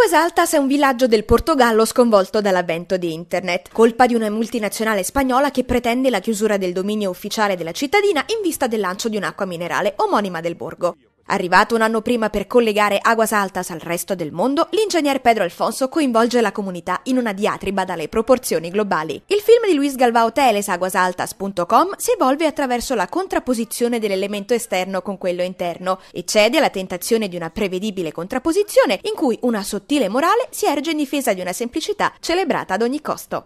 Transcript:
Águas Altas è un villaggio del Portogallo sconvolto dall'avvento di internet, colpa di una multinazionale spagnola che pretende la chiusura del dominio ufficiale della cittadina in vista del lancio di un'acqua minerale omonima del borgo. Arrivato un anno prima per collegare Aguas Altas al resto del mondo, l'ingegner Pedro Alfonso coinvolge la comunità in una diatriba dalle proporzioni globali. Il film di Luis Galvao Teles aguasaltas.com si evolve attraverso la contrapposizione dell'elemento esterno con quello interno e cede alla tentazione di una prevedibile contrapposizione in cui una sottile morale si erge in difesa di una semplicità celebrata ad ogni costo.